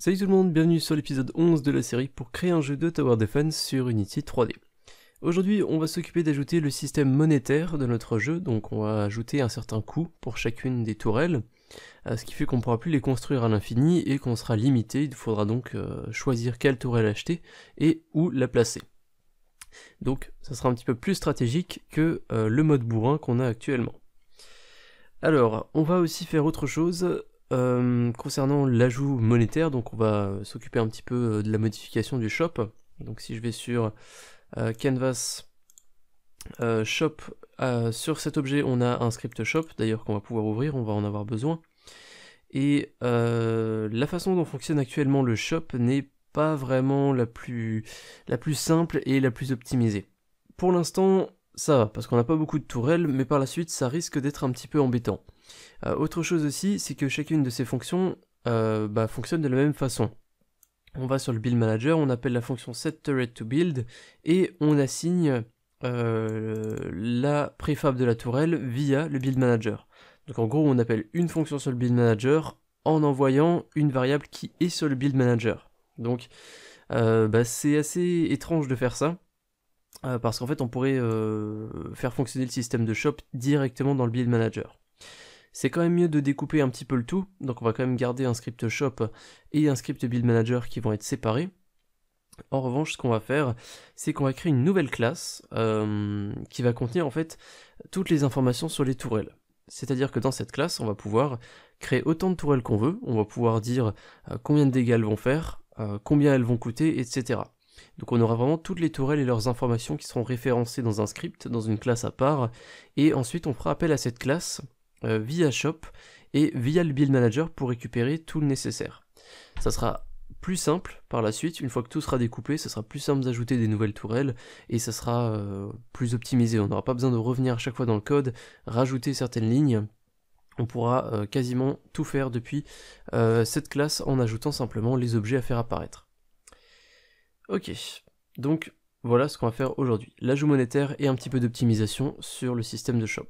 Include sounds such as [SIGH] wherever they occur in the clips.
Salut tout le monde, bienvenue sur l'épisode 11 de la série pour créer un jeu de Tower Defense sur Unity 3D. Aujourd'hui, on va s'occuper d'ajouter le système monétaire de notre jeu, donc on va ajouter un certain coût pour chacune des tourelles, euh, ce qui fait qu'on ne pourra plus les construire à l'infini et qu'on sera limité, il faudra donc euh, choisir quelle tourelle acheter et où la placer. Donc ça sera un petit peu plus stratégique que euh, le mode bourrin qu'on a actuellement. Alors, on va aussi faire autre chose, euh, concernant l'ajout monétaire, donc on va s'occuper un petit peu euh, de la modification du shop. Donc si je vais sur euh, Canvas Shop, sur cet objet on a un script shop d'ailleurs qu'on va pouvoir ouvrir, on va en avoir besoin. Et la façon dont fonctionne actuellement le shop n'est pas vraiment la plus, la plus simple et la plus optimisée. Pour l'instant ça va, parce qu'on n'a pas beaucoup de tourelles, mais par la suite ça risque d'être un petit peu embêtant. Euh, autre chose aussi, c'est que chacune de ces fonctions euh, bah, fonctionne de la même façon. On va sur le build manager, on appelle la fonction SetTurretToBuild, to build et on assigne euh, la préfab de la tourelle via le build manager. Donc en gros, on appelle une fonction sur le build manager en envoyant une variable qui est sur le build manager. Donc bah, c'est assez étrange de faire ça. parce qu'en fait, on pourrait faire fonctionner le système de shop directement dans le build manager c'est quand même mieux de découper un petit peu le tout, donc on va quand même garder un script shop et un script build manager qui vont être séparés. En revanche, ce qu'on va faire, c'est qu'on va créer une nouvelle classe euh, qui va contenir en fait toutes les informations sur les tourelles. C'est-à-dire que dans cette classe, on va pouvoir créer autant de tourelles qu'on veut, on va pouvoir dire euh, combien de dégâts elles vont faire, euh, combien elles vont coûter, etc. Donc on aura vraiment toutes les tourelles et leurs informations qui seront référencées dans un script, dans une classe à part, et ensuite on fera appel à cette classe euh, via Shop et via le Build Manager pour récupérer tout le nécessaire. Ça sera plus simple par la suite, une fois que tout sera découpé, ça sera plus simple d'ajouter des nouvelles tourelles et ça sera euh, plus optimisé. On n'aura pas besoin de revenir à chaque fois dans le code, rajouter certaines lignes. On pourra euh, quasiment tout faire depuis cette classe en ajoutant simplement les objets à faire apparaître. Ok, donc voilà ce qu'on va faire aujourd'hui. L'ajout monétaire et un petit peu d'optimisation sur le système de shop.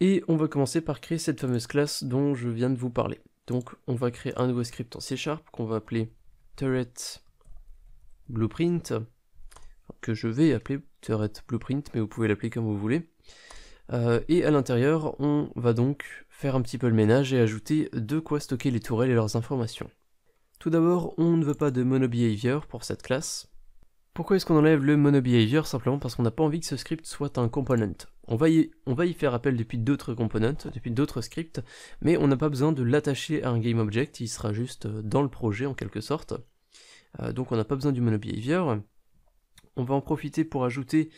Et on va commencer par créer cette fameuse classe dont je viens de vous parler. Donc on va créer un nouveau script en C Sharp qu'on va appeler turret blueprint, que je vais appeler turret blueprint, mais vous pouvez l'appeler comme vous voulez. Euh, et à l'intérieur, on va donc faire un petit peu le ménage et ajouter de quoi stocker les tourelles et leurs informations. Tout d'abord, on ne veut pas de monobehavior pour cette classe. Pourquoi est-ce qu'on enlève le monobehavior Simplement parce qu'on n'a pas envie que ce script soit un component. On va, y, faire appel depuis d'autres components, depuis d'autres scripts, mais on n'a pas besoin de l'attacher à un GameObject, il sera juste euh, dans le projet en quelque sorte. Euh, donc on n'a pas besoin du monobehavior. On va en profiter pour ajouter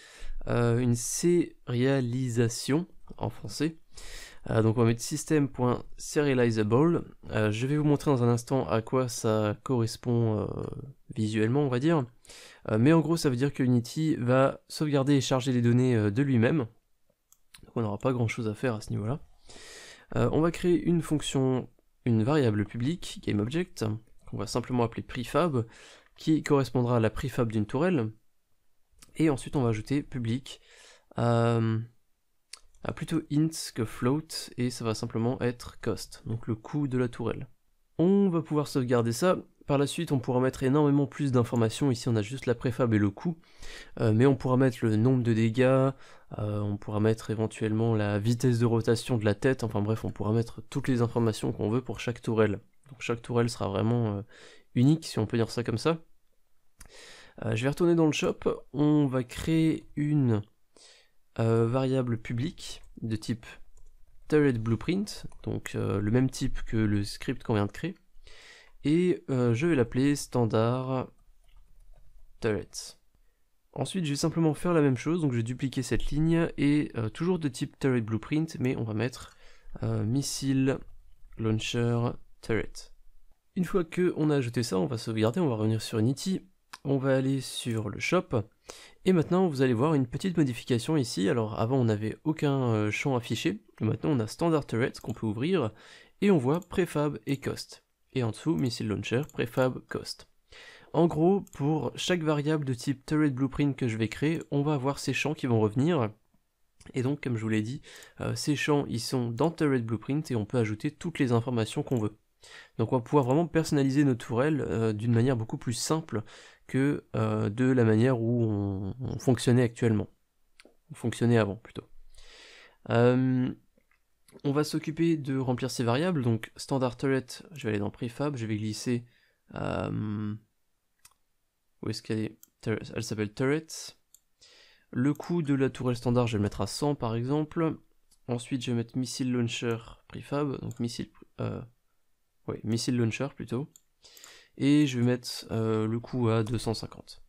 euh, une sérialisation en français. donc on va mettre system.serializable. je vais vous montrer dans un instant à quoi ça correspond visuellement, on va dire. mais en gros, ça veut dire que Unity va sauvegarder et charger les données de lui-même on n'aura pas grand chose à faire à ce niveau-là. Euh, on va créer une fonction, une variable publique, GameObject, qu'on va simplement appeler prefab, qui correspondra à la prefab d'une tourelle. Et ensuite on va ajouter public à plutôt int que float, et ça va simplement être cost, donc le coût de la tourelle. On va pouvoir sauvegarder ça, par la suite, on pourra mettre énormément plus d'informations. Ici, on a juste la préfab et le coût. Euh, mais on pourra mettre le nombre de dégâts, euh, on pourra mettre éventuellement la vitesse de rotation de la tête. Enfin bref, on pourra mettre toutes les informations qu'on veut pour chaque tourelle. Donc chaque tourelle sera vraiment euh, unique, si on peut dire ça comme ça. je vais retourner dans le shop. On va créer une variable publique de type turret blueprint. Donc le même type que le script qu'on vient de créer et euh, je vais l'appeler standard turret. Ensuite, je vais simplement faire la même chose, donc je vais dupliquer cette ligne, et euh, toujours de type turret blueprint, mais on va mettre euh, missile launcher turret. Une fois que a ajouté ça, on va sauvegarder, on va revenir sur Unity, on va aller sur le shop, et maintenant vous allez voir une petite modification ici, alors avant on n'avait aucun champ affiché, maintenant on a standard turret qu'on peut ouvrir, et on voit prefab et cost et en dessous Missile Launcher Prefab Cost. En gros, pour chaque variable de type turret blueprint que je vais créer, on va avoir ces champs qui vont revenir. Et donc, comme je vous l'ai dit, euh, ces champs, ils sont dans turret blueprint et on peut ajouter toutes les informations qu'on veut. Donc on va pouvoir vraiment personnaliser nos tourelles euh, d'une manière beaucoup plus simple que euh, de la manière où on, fonctionnait actuellement. On fonctionnait avant plutôt. On va s'occuper de remplir ces variables, donc standard turret, je vais aller dans prefab, je vais glisser, euh, où est-ce qu'elle est, elle, s'appelle turret, le coût de la tourelle standard je vais le mettre à 100 par exemple, ensuite je vais mettre missile launcher prefab, donc missile, euh, missile launcher plutôt, et je vais mettre euh, le coût à 250.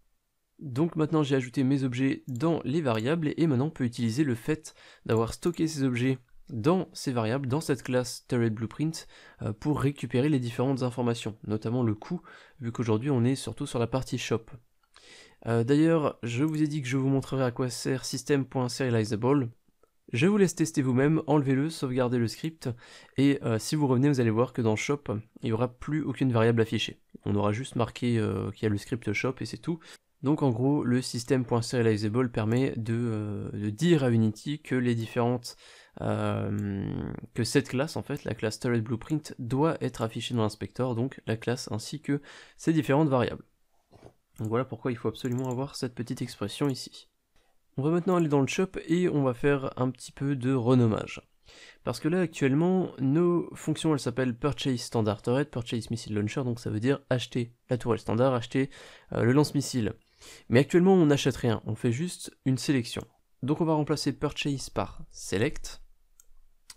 Donc maintenant j'ai ajouté mes objets dans les variables et maintenant on peut utiliser le fait d'avoir stocké ces objets dans ces variables, dans cette classe turretBlueprint Blueprint, euh, pour récupérer les différentes informations, notamment le coût, vu qu'aujourd'hui on est surtout sur la partie shop. Euh, d'ailleurs, je vous ai dit que je vous montrerai à quoi sert System.Serializable. Je vous laisse tester vous-même, enlevez-le, sauvegardez le script, et euh, si vous revenez, vous allez voir que dans Shop, il n'y aura plus aucune variable affichée. On aura juste marqué qu'il y a le script Shop et c'est tout. Donc en gros, le System.Serializable permet de, dire à Unity que les différentes euh, que cette classe, en fait, la classe Turret Blueprint, doit être affichée dans l'inspecteur, donc la classe ainsi que ses différentes variables. Donc voilà pourquoi il faut absolument avoir cette petite expression ici. On va maintenant aller dans le shop et on va faire un petit peu de renommage. Parce que là actuellement, nos fonctions elles s'appellent purchase standard turret, purchase missile launcher, donc ça veut dire acheter la tourelle standard, acheter euh, le lance-missile. Mais actuellement on n'achète rien, on fait juste une sélection. Donc on va remplacer purchase par select,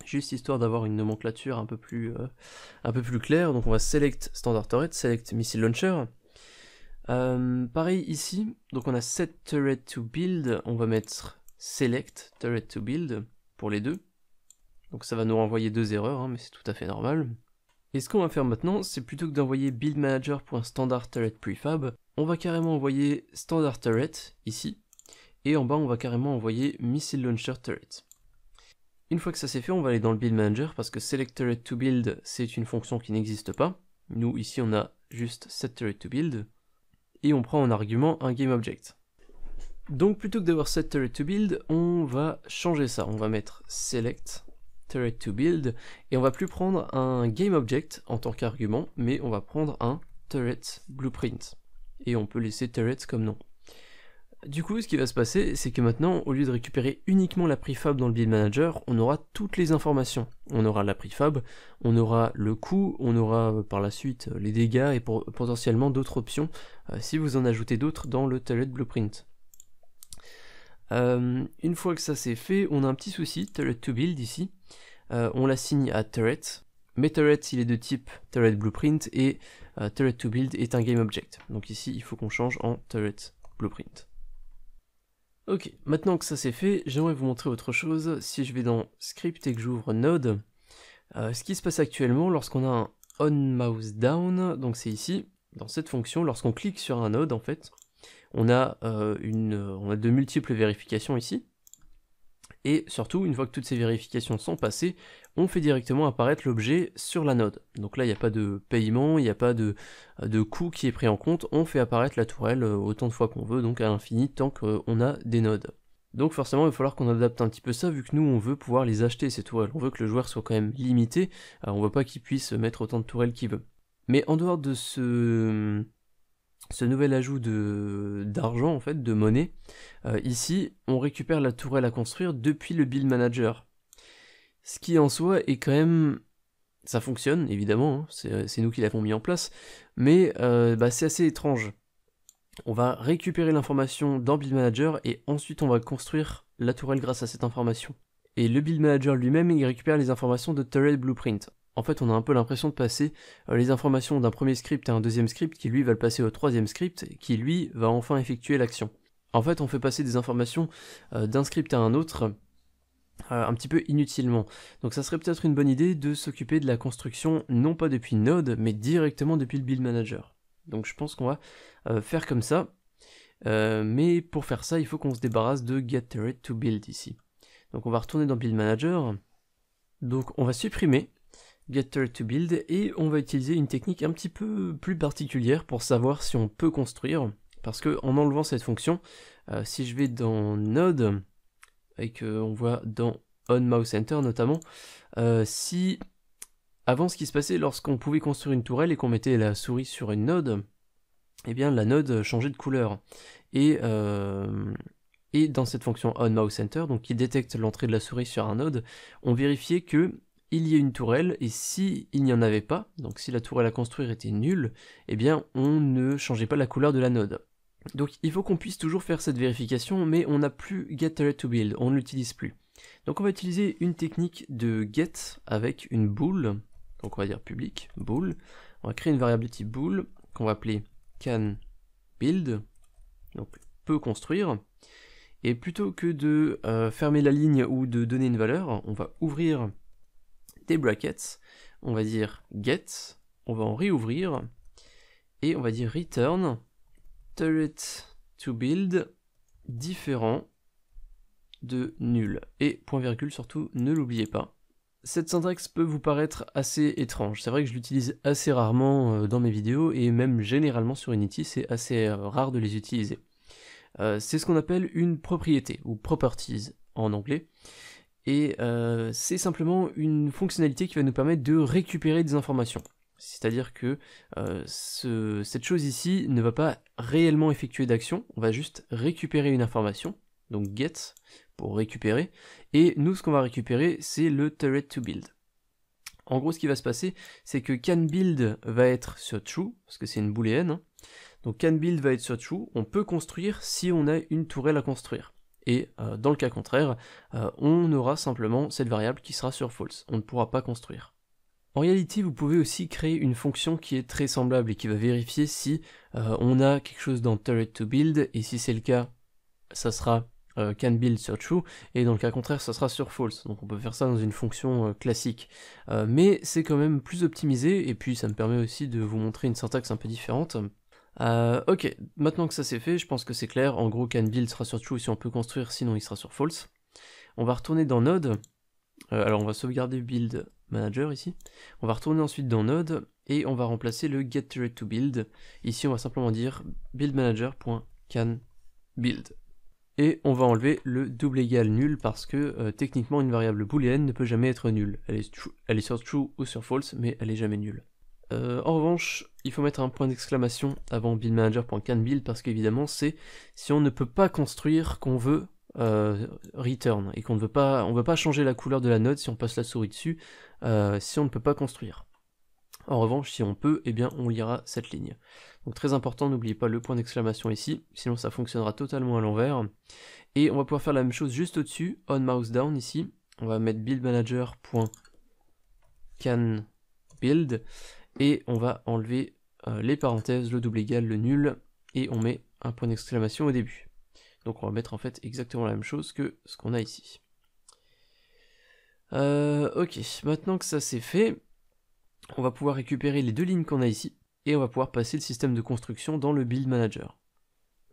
juste histoire d'avoir une nomenclature un peu plus euh, un peu plus claire. Donc on va select standard turret, select missile launcher. Euh, pareil ici, donc on a set turret to build, on va mettre select turret to build pour les deux. Donc ça va nous renvoyer deux erreurs, hein, mais c'est tout à fait normal. Et ce qu'on va faire maintenant, c'est plutôt que d'envoyer build manager standard turret prefab, on va carrément envoyer standard turret ici, et en bas, on va carrément envoyer Missile Launcher Turret. Une fois que ça c'est fait, on va aller dans le Build Manager parce que Select Turret to Build, c'est une fonction qui n'existe pas. Nous, ici, on a juste Set Turret to Build. Et on prend en argument un GameObject. Donc plutôt que d'avoir Set Turret to Build, on va changer ça. On va mettre Select Turret to Build. Et on va plus prendre un GameObject en tant qu'argument, mais on va prendre un Turret Blueprint. Et on peut laisser Turret comme nom. Du coup, ce qui va se passer, c'est que maintenant, au lieu de récupérer uniquement la prefab dans le build manager, on aura toutes les informations. On aura la prefab, on aura le coût, on aura euh, par la suite euh, les dégâts et potentiellement d'autres options euh, si vous en ajoutez d'autres dans le Turret Blueprint. une fois que ça c'est fait, on a un petit souci, Turret to Build ici. on l'assigne à Turret, mais Turret il est de type Turret Blueprint et Turret to Build est un Game Object. Donc ici il faut qu'on change en Turret Blueprint. Ok, maintenant que ça c'est fait, j'aimerais vous montrer autre chose. Si je vais dans Script et que j'ouvre Node, euh, ce qui se passe actuellement lorsqu'on a un on mouse down, donc c'est ici, dans cette fonction, lorsqu'on clique sur un node en fait, on a, euh, une, on a de multiples vérifications ici. Et surtout, une fois que toutes ces vérifications sont passées, on fait directement apparaître l'objet sur la node. Donc là, il n'y a pas de paiement, il n'y a pas de, coût qui est pris en compte, on fait apparaître la tourelle euh, autant de fois qu'on veut, donc à l'infini, tant qu'on euh, a des nodes. Donc forcément, il va falloir qu'on adapte un petit peu ça, vu que nous, on veut pouvoir les acheter, ces tourelles. On veut que le joueur soit quand même limité, on ne veut pas qu'il puisse mettre autant de tourelles qu'il veut. Mais en dehors de ce ce nouvel ajout de d'argent en fait de monnaie euh, ici on récupère la tourelle à construire depuis le build manager ce qui en soi est quand même ça fonctionne évidemment hein, euh, c'est nous qui l'avons mis en place mais euh, bah, c'est assez étrange on va récupérer l'information dans build manager et ensuite on va construire la tourelle grâce à cette information et le build manager lui-même il récupère les informations de turret blueprint en fait, on a un peu l'impression de passer euh, les informations d'un premier script à un deuxième script qui lui va le passer au troisième script qui lui va enfin effectuer l'action. En fait, on fait passer des informations euh, d'un script à un autre euh, un petit peu inutilement. Donc ça serait peut-être une bonne idée de s'occuper de la construction non pas depuis Node, mais directement depuis le build manager. Donc je pense qu'on va faire comme ça. mais pour faire ça, il faut qu'on se débarrasse de get to build ici. Donc on va retourner dans build manager. Donc on va supprimer getter to build, et on va utiliser une technique un petit peu plus particulière pour savoir si on peut construire, parce que en enlevant cette fonction, euh, si je vais dans Node, et qu'on voit dans On notamment, euh, si avant ce qui se passait lorsqu'on pouvait construire une tourelle et qu'on mettait la souris sur une node, et eh bien la node changeait de couleur. Et, euh, dans cette fonction on donc qui détecte l'entrée de la souris sur un node, on vérifiait que il y ait une tourelle, et si il n'y en avait pas, donc si la tourelle à construire était nulle, eh bien on ne changeait pas la couleur de la node. Donc il faut qu'on puisse toujours faire cette vérification, mais on n'a plus get to build, on ne l'utilise plus. Donc on va utiliser une technique de get avec une boule donc on va dire public, boule on va créer une variable de type boule qu'on va appeler canBuild build, donc peut construire, et plutôt que de euh, fermer la ligne ou de donner une valeur, on va ouvrir des brackets. On va dire get, on va en réouvrir, et on va dire return turret to build différent de nul. Et point virgule surtout, ne l'oubliez pas. Cette syntaxe peut vous paraître assez étrange. C'est vrai que je l'utilise assez rarement euh, dans mes vidéos et même généralement sur Unity, c'est assez rare de les utiliser. Euh, c'est ce qu'on appelle une propriété ou properties en anglais et euh, c'est simplement une fonctionnalité qui va nous permettre de récupérer des informations. C'est-à-dire que euh, cette chose ici ne va pas réellement effectuer d'action, on va juste récupérer une information, donc get pour récupérer, et nous ce qu'on va récupérer c'est le turret to build. En gros ce qui va se passer c'est que can build va être sur true, parce que c'est une booléenne, hein. donc can build va être sur true, on peut construire si on a une tourelle à construire et euh, dans le cas contraire, euh, on aura simplement cette variable qui sera sur false, on ne pourra pas construire. En réalité, vous pouvez aussi créer une fonction qui est très semblable et qui va vérifier si euh, on a quelque chose dans turret to build, et si c'est le cas, ça sera can build sur true, et dans le cas contraire, ça sera sur false. Donc on peut faire ça dans une fonction classique. mais c'est quand même plus optimisé, et puis ça me permet aussi de vous montrer une syntaxe un peu différente. Euh, ok, maintenant que ça c'est fait, je pense que c'est clair. En gros, canBuild sera sur true si on peut construire, sinon il sera sur false. On va retourner dans Node. Euh, alors on va sauvegarder build manager ici. On va retourner ensuite dans Node et on va remplacer le get to build. Ici on va simplement dire build Et on va enlever le double égal nul parce que euh, techniquement une variable booléenne ne peut jamais être nulle. Elle est, sur true ou sur false mais elle est jamais nulle. en revanche, il faut mettre un point d'exclamation avant buildmanager.canbuild parce qu'évidemment c'est si on ne peut pas construire qu'on veut euh, return et qu'on ne veut pas, on veut pas changer la couleur de la note si on passe la souris dessus, euh, si on ne peut pas construire. En revanche, si on peut, eh bien on lira cette ligne. Donc très important, n'oubliez pas le point d'exclamation ici, sinon ça fonctionnera totalement à l'envers. Et on va pouvoir faire la même chose juste au-dessus, on mouse down ici, on va mettre buildmanager.canbuild build et on va enlever euh, les parenthèses, le double égal, le nul, et on met un point d'exclamation au début. Donc on va mettre en fait exactement la même chose que ce qu'on a ici. Euh, ok, maintenant que ça c'est fait, on va pouvoir récupérer les deux lignes qu'on a ici, et on va pouvoir passer le système de construction dans le build manager.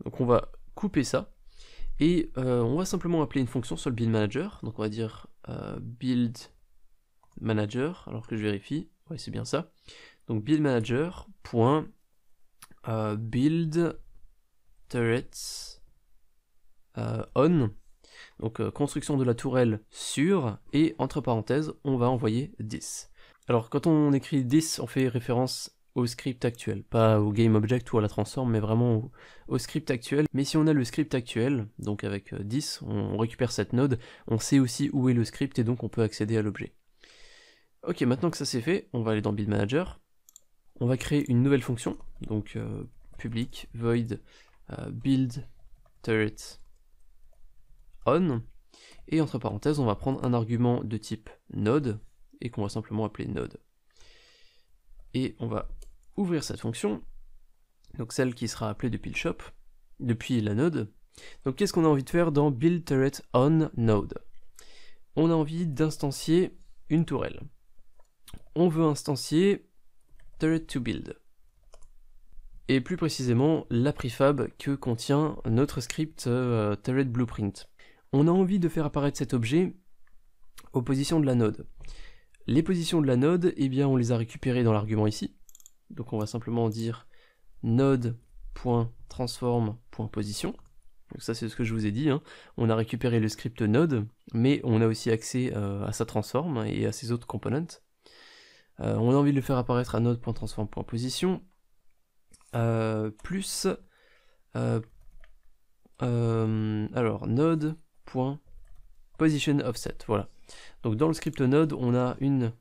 Donc on va couper ça, et euh, on va simplement appeler une fonction sur le build manager, donc on va dire build manager, alors que je vérifie, ouais c'est bien ça. Donc build manager euh, build euh, on. Donc euh, construction de la tourelle sur et entre parenthèses on va envoyer 10. Alors quand on écrit 10 on fait référence au script actuel, pas au game object ou à la transform, mais vraiment au, script actuel. Mais si on a le script actuel, donc avec 10, on, récupère cette node, on sait aussi où est le script et donc on peut accéder à l'objet. Ok, maintenant que ça c'est fait, on va aller dans Build Manager on va créer une nouvelle fonction, donc euh, public void euh, build turret on, et entre parenthèses, on va prendre un argument de type node, et qu'on va simplement appeler node. Et on va ouvrir cette fonction, donc celle qui sera appelée depuis le shop, depuis la node. Donc qu'est-ce qu'on a envie de faire dans build turret on node On a envie d'instancier une tourelle. On veut instancier to Build. Et plus précisément, la prefab que contient notre script euh, Blueprint. On a envie de faire apparaître cet objet aux positions de la node. Les positions de la node, eh bien, on les a récupérées dans l'argument ici. Donc on va simplement dire node.transform.position. Donc ça c'est ce que je vous ai dit, hein. on a récupéré le script node, mais on a aussi accès euh, à sa transform et à ses autres components. Euh, on a envie de le faire apparaître à node.transform.position. Euh, plus. node.positionOffset. Euh, alors, Voilà. Donc dans le script node, on a une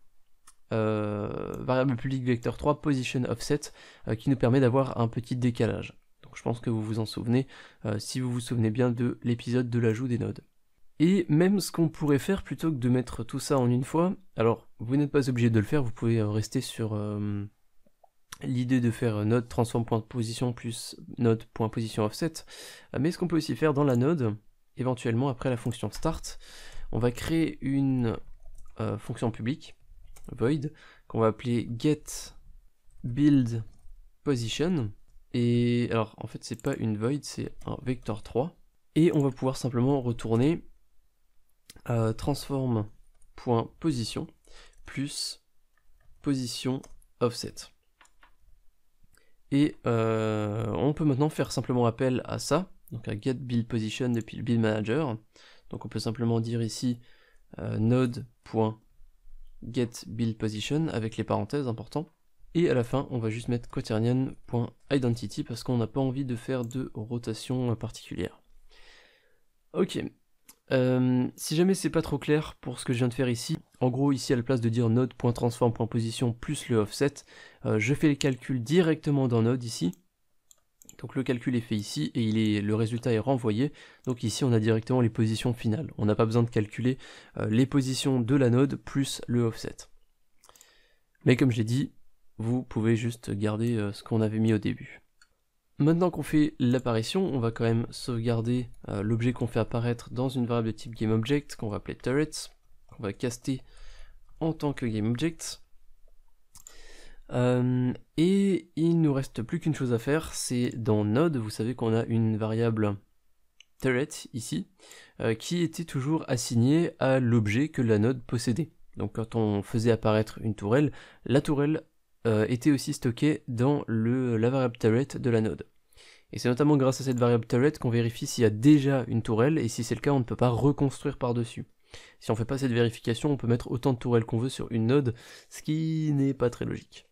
variable publique vecteur 3 positionOffset qui nous permet d'avoir un petit décalage. Donc je pense que vous vous en souvenez si vous vous souvenez bien de l'épisode de l'ajout des nodes. Et même ce qu'on pourrait faire, plutôt que de mettre tout ça en une fois, alors vous n'êtes pas obligé de le faire, vous pouvez euh, rester sur euh, l'idée de faire euh, node transform.position plus node.positionOffset, offset, mais ce qu'on peut aussi faire dans la node, éventuellement après la fonction start, on va créer une fonction publique, void, qu'on va appeler get build position, et alors en fait c'est pas une void, c'est un vector 3, et on va pouvoir simplement retourner euh, transform.position plus position offset. Et euh, on peut maintenant faire simplement appel à ça, donc à get depuis le build manager. Donc on peut simplement dire ici euh, node.getBuildPosition avec les parenthèses importants Et à la fin, on va juste mettre quaternion.identity parce qu'on n'a pas envie de faire de rotation particulière. Ok, euh, si jamais c'est pas trop clair pour ce que je viens de faire ici, en gros ici à la place de dire node.transform.position plus le offset, euh, je fais les calculs directement dans node ici. Donc le calcul est fait ici et le résultat est renvoyé. Donc ici on a directement les positions finales. On n'a pas besoin de calculer euh, les positions de la node plus le offset. Mais comme j'ai dit, vous pouvez juste garder ce qu'on avait mis au début. Maintenant qu'on fait l'apparition, on va quand même sauvegarder euh, l'objet qu'on fait apparaître dans une variable de type GameObject qu'on va appeler turret, qu'on va caster en tant que GameObject. Euh, et il nous reste plus qu'une chose à faire, c'est dans Node, vous savez qu'on a une variable turret ici, euh, qui était toujours assignée à l'objet que la node possédait. Donc quand on faisait apparaître une tourelle, la tourelle euh, était aussi stocké dans le, la variable turret de la node. Et c'est notamment grâce à cette variable turret qu'on vérifie s'il y a déjà une tourelle, et si c'est le cas, on ne peut pas reconstruire par-dessus. Si on ne fait pas cette vérification, on peut mettre autant de tourelles qu'on veut sur une node, ce qui n'est pas très logique.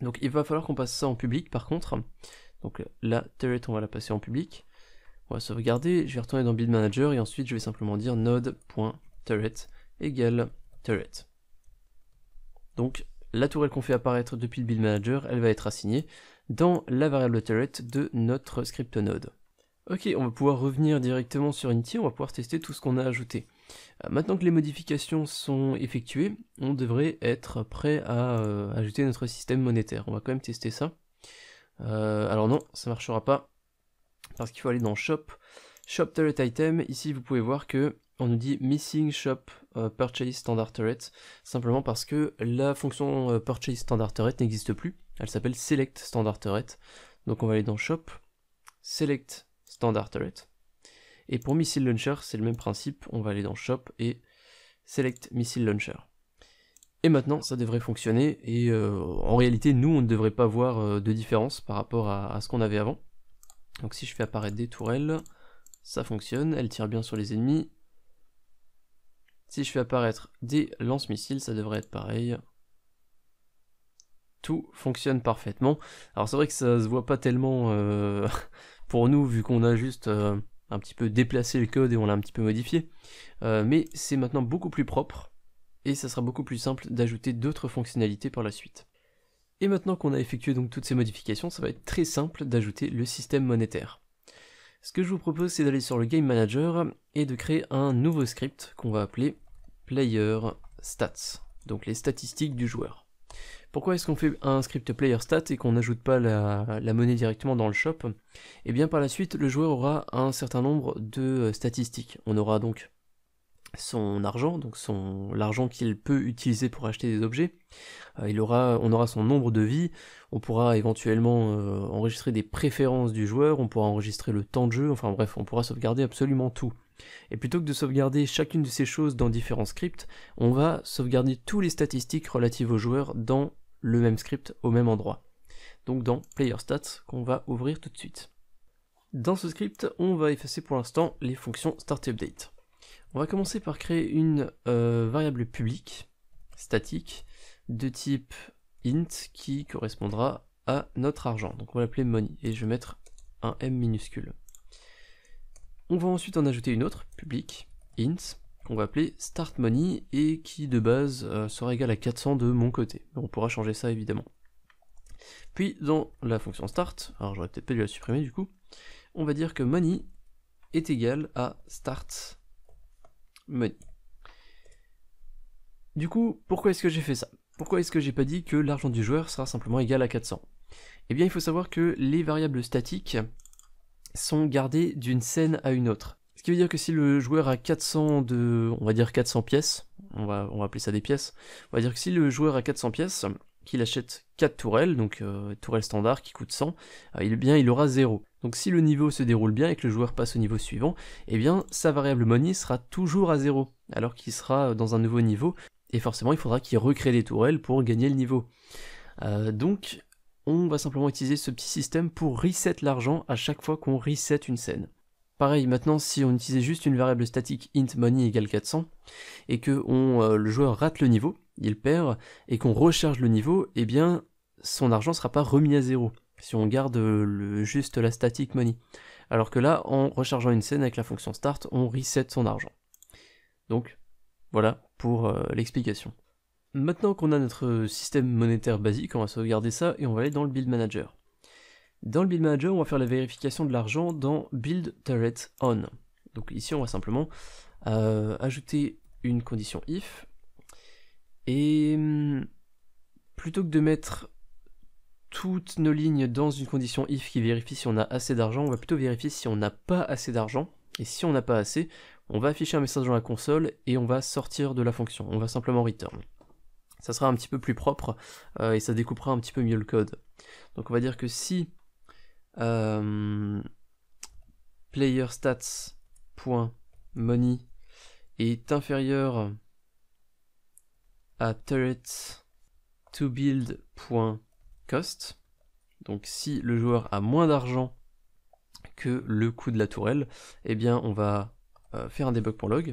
Donc il va falloir qu'on passe ça en public par contre. Donc la turret, on va la passer en public. On va sauvegarder, je vais retourner dans Build Manager, et ensuite je vais simplement dire node.turret égale turret. Donc la tourelle qu'on fait apparaître depuis le build manager, elle va être assignée dans la variable turret de notre script node. Ok, on va pouvoir revenir directement sur Unity, on va pouvoir tester tout ce qu'on a ajouté. Euh, maintenant que les modifications sont effectuées, on devrait être prêt à euh, ajouter notre système monétaire. On va quand même tester ça. Euh, alors non, ça ne marchera pas, parce qu'il faut aller dans Shop, Shop Turret Item. Ici, vous pouvez voir que on nous dit missing shop euh, purchase standard turret, simplement parce que la fonction euh, purchase standard turret n'existe plus. Elle s'appelle select standard turret. Donc on va aller dans shop, select standard turret. Et pour missile launcher, c'est le même principe. On va aller dans shop et select missile launcher. Et maintenant, ça devrait fonctionner. Et euh, en réalité, nous, on ne devrait pas voir de différence par rapport à, ce qu'on avait avant. Donc si je fais apparaître des tourelles, ça fonctionne. Elle tire bien sur les ennemis si je fais apparaître des lance-missiles, ça devrait être pareil. Tout fonctionne parfaitement. Alors c'est vrai que ça se voit pas tellement euh, [LAUGHS] pour nous, vu qu'on a juste euh, un petit peu déplacé le code et on l'a un petit peu modifié. Euh, mais c'est maintenant beaucoup plus propre, et ça sera beaucoup plus simple d'ajouter d'autres fonctionnalités par la suite. Et maintenant qu'on a effectué donc toutes ces modifications, ça va être très simple d'ajouter le système monétaire. Ce que je vous propose, c'est d'aller sur le Game Manager et de créer un nouveau script qu'on va appeler Player Stats, donc les statistiques du joueur. Pourquoi est-ce qu'on fait un script player stats et qu'on n'ajoute pas la, la, monnaie directement dans le shop Eh bien par la suite, le joueur aura un certain nombre de euh, statistiques. On aura donc son argent, donc son l'argent qu'il peut utiliser pour acheter des objets. Euh, il aura, on aura son nombre de vies, on pourra éventuellement euh, enregistrer des préférences du joueur, on pourra enregistrer le temps de jeu, enfin bref, on pourra sauvegarder absolument tout. Et plutôt que de sauvegarder chacune de ces choses dans différents scripts, on va sauvegarder tous les statistiques relatives aux joueurs dans le même script au même endroit. Donc dans PlayerStats qu'on va ouvrir tout de suite. Dans ce script, on va effacer pour l'instant les fonctions Start Update. On va commencer par créer une euh, variable publique statique de type int qui correspondra à notre argent. Donc on va l'appeler money et je vais mettre un m minuscule. On va ensuite en ajouter une autre, publique, int, qu'on va appeler startMoney, et qui de base euh, sera égale à 400 de mon côté. On pourra changer ça évidemment. Puis dans la fonction start, alors j'aurais peut-être pas dû la supprimer du coup, on va dire que money est égal à start du coup, pourquoi est-ce que j'ai fait ça Pourquoi est-ce que j'ai pas dit que l'argent du joueur sera simplement égal à 400 Eh bien, il faut savoir que les variables statiques sont gardées d'une scène à une autre. Ce qui veut dire que si le joueur a 400 de, on va dire 400 pièces, on va, on va appeler ça des pièces, on va dire que si le joueur a 400 pièces, qu'il achète 4 tourelles, donc tourelle euh, tourelles standard qui coûte 100, euh, eh bien il aura 0. Donc si le niveau se déroule bien et que le joueur passe au niveau suivant, eh bien sa variable money sera toujours à 0, alors qu'il sera euh, dans un nouveau niveau, et forcément il faudra qu'il recrée des tourelles pour gagner le niveau. donc on va simplement utiliser ce petit système pour reset l'argent à chaque fois qu'on reset une scène. Pareil, maintenant, si on utilisait juste une variable statique int money égale 400, et que on, le joueur rate le niveau, il perd et qu'on recharge le niveau, eh bien son argent ne sera pas remis à zéro si on garde euh, juste la static money. Alors que là, en rechargeant une scène avec la fonction start, on reset son argent. Donc voilà pour euh, l'explication. Maintenant qu'on a notre système monétaire basique, on va sauvegarder ça et on va aller dans le build manager. Dans le build manager, on va faire la vérification de l'argent dans build turret on. Donc ici, on va simplement euh, ajouter une condition if et hum, plutôt que de mettre toutes nos lignes dans une condition if qui vérifie si on a assez d'argent, on va plutôt vérifier si on n'a pas assez d'argent. Et si on n'a pas assez, on va afficher un message dans la console et on va sortir de la fonction. On va simplement return. Ça sera un petit peu plus propre euh, et ça découpera un petit peu mieux le code. Donc on va dire que si euh, player est inférieur à turret to cost Donc si le joueur a moins d'argent que le coût de la tourelle, et eh bien on va euh, faire un debug pour log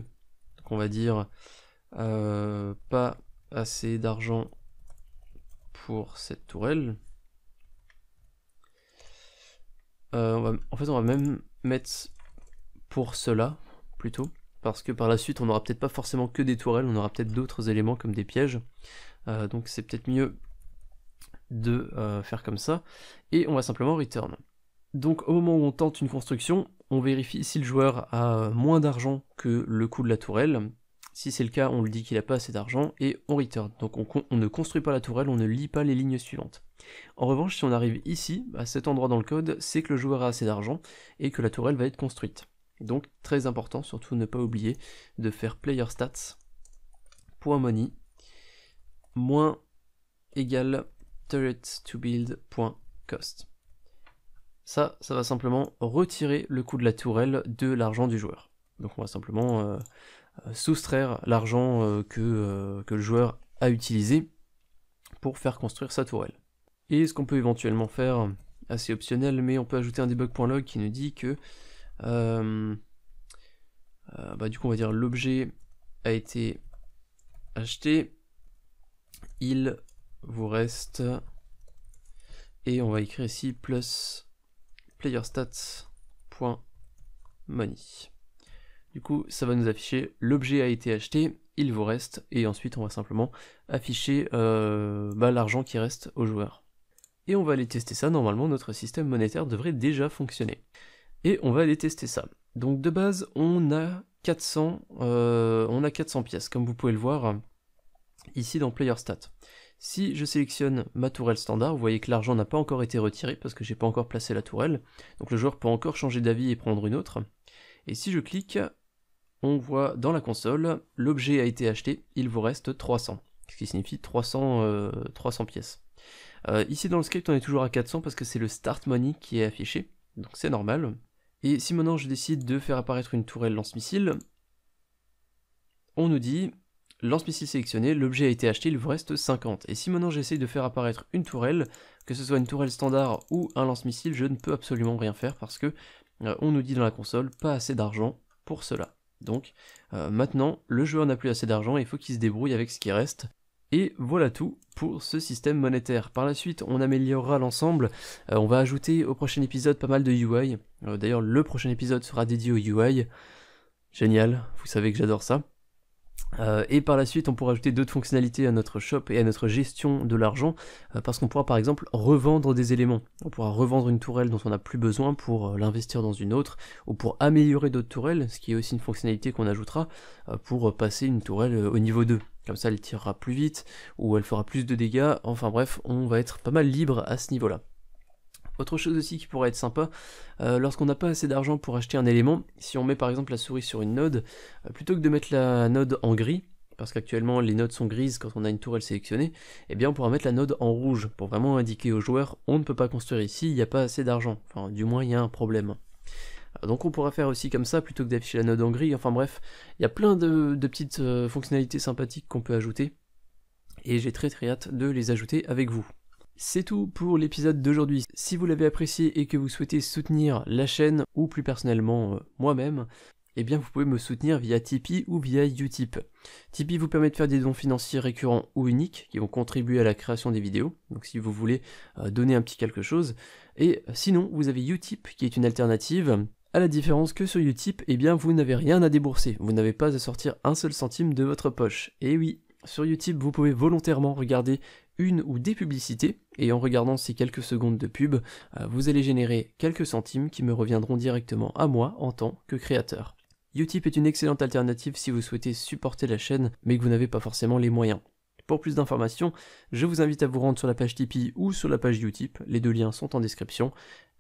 Donc on va dire euh, pas assez d'argent pour cette tourelle. Euh, en fait on va même mettre pour cela plutôt parce que par la suite on n'aura peut-être pas forcément que des tourelles, on aura peut-être d'autres éléments comme des pièges. Euh, donc c'est peut-être mieux de euh, faire comme ça. Et on va simplement return. Donc au moment où on tente une construction, on vérifie si le joueur a moins d'argent que le coût de la tourelle. Si c'est le cas, on lui dit qu'il n'a pas assez d'argent et on return. Donc on, ne construit pas la tourelle, on ne lit pas les lignes suivantes. En revanche, si on arrive ici, à cet endroit dans le code, c'est que le joueur a assez d'argent et que la tourelle va être construite. Donc très important, surtout ne pas oublier de faire player stats moins égal turret to build Ça, ça va simplement retirer le coût de la tourelle de l'argent du joueur. Donc on va simplement euh, euh, soustraire l'argent euh, que, que le joueur a utilisé pour faire construire sa tourelle. Et ce qu'on peut éventuellement faire, assez optionnel, mais on peut ajouter un debug.log qui nous dit que euh, euh, bah, du coup, on va dire l'objet a été acheté. Il vous reste. Et on va écrire ici plus playerstats.money. Du coup, ça va nous afficher l'objet a été acheté, il vous reste, et ensuite on va simplement afficher euh, bah, l'argent qui reste au joueur. Et on va aller tester ça, normalement notre système monétaire devrait déjà fonctionner et on va aller tester ça. Donc de base, on a 400, euh, on a 400 pièces, comme vous pouvez le voir ici dans Player Stat. Si je sélectionne ma tourelle standard, vous voyez que l'argent n'a pas encore été retiré parce que j'ai pas encore placé la tourelle. Donc le joueur peut encore changer d'avis et prendre une autre. Et si je clique, on voit dans la console, l'objet a été acheté, il vous reste 300. Ce qui signifie 300, euh, pièces. Euh, ici dans le script, on est toujours à 400 parce que c'est le start money qui est affiché. Donc c'est normal. Et si maintenant je décide de faire apparaître une tourelle lance-missile, on nous dit lance-missile sélectionné, l'objet a été acheté, il vous reste 50. Et si maintenant j'essaye de faire apparaître une tourelle, que ce soit une tourelle standard ou un lance-missile, je ne peux absolument rien faire parce que euh, on nous dit dans la console pas assez d'argent pour cela. Donc euh, maintenant, le joueur n'a plus assez d'argent et il faut qu'il se débrouille avec ce qui reste. Et voilà tout pour ce système monétaire. Par la suite, on améliorera l'ensemble. Euh, on va ajouter au prochain épisode pas mal de UI. Euh, d'ailleurs, le prochain épisode sera dédié au UI. Génial, vous savez que j'adore ça. Euh, et par la suite, on pourra ajouter d'autres fonctionnalités à notre shop et à notre gestion de l'argent, parce qu'on pourra par exemple revendre des éléments. On pourra revendre une tourelle dont on n'a plus besoin pour l'investir dans une autre, ou pour améliorer d'autres tourelles, ce qui est aussi une fonctionnalité qu'on ajoutera pour passer une tourelle au niveau 2. Comme ça, elle tirera plus vite ou elle fera plus de dégâts. Enfin bref, on va être pas mal libre à ce niveau-là. Autre chose aussi qui pourrait être sympa, euh, lorsqu'on n'a pas assez d'argent pour acheter un élément, si on met par exemple la souris sur une node, euh, plutôt que de mettre la node en gris, parce qu'actuellement les nodes sont grises quand on a une tourelle sélectionnée, eh bien on pourra mettre la node en rouge pour vraiment indiquer aux joueurs on ne peut pas construire ici, il n'y a pas assez d'argent, enfin du moins il y a un problème. Donc on pourra faire aussi comme ça plutôt que d'afficher la note en gris. Enfin bref, il y a plein de, petites euh, fonctionnalités sympathiques qu'on peut ajouter. Et j'ai très très hâte de les ajouter avec vous. C'est tout pour l'épisode d'aujourd'hui. Si vous l'avez apprécié et que vous souhaitez soutenir la chaîne ou plus personnellement euh, moi-même, eh bien vous pouvez me soutenir via Tipeee ou via Utip. Tipeee vous permet de faire des dons financiers récurrents ou uniques qui vont contribuer à la création des vidéos, donc si vous voulez euh, donner un petit quelque chose. Et sinon, vous avez Utip qui est une alternative à la différence que sur Utip, eh bien vous n'avez rien à débourser, vous n'avez pas à sortir un seul centime de votre poche. Et eh oui, sur Utip, vous pouvez volontairement regarder une ou des publicités, et en regardant ces quelques secondes de pub, euh, vous allez générer quelques centimes qui me reviendront directement à moi en tant que créateur. Utip est une excellente alternative si vous souhaitez supporter la chaîne, mais que vous n'avez pas forcément les moyens. Pour plus d'informations, je vous invite à vous rendre sur la page Tipeee ou sur la page Utip, les deux liens sont en description,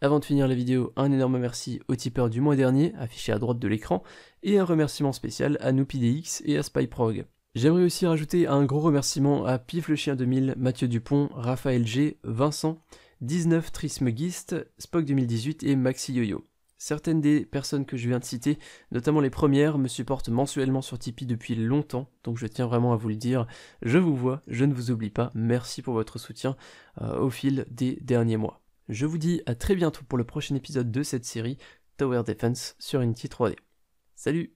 avant de finir la vidéo, un énorme merci aux tipeurs du mois dernier, affichés à droite de l'écran, et un remerciement spécial à NoupidX et à SpyProg. J'aimerais aussi rajouter un gros remerciement à Pif le Chien 2000, Mathieu Dupont, Raphaël G, Vincent, 19 Trismegist, Spock 2018 et Maxi Yoyo. Certaines des personnes que je viens de citer, notamment les premières, me supportent mensuellement sur Tipeee depuis longtemps, donc je tiens vraiment à vous le dire. Je vous vois, je ne vous oublie pas, merci pour votre soutien euh, au fil des derniers mois. Je vous dis à très bientôt pour le prochain épisode de cette série Tower Defense sur Unity 3D. Salut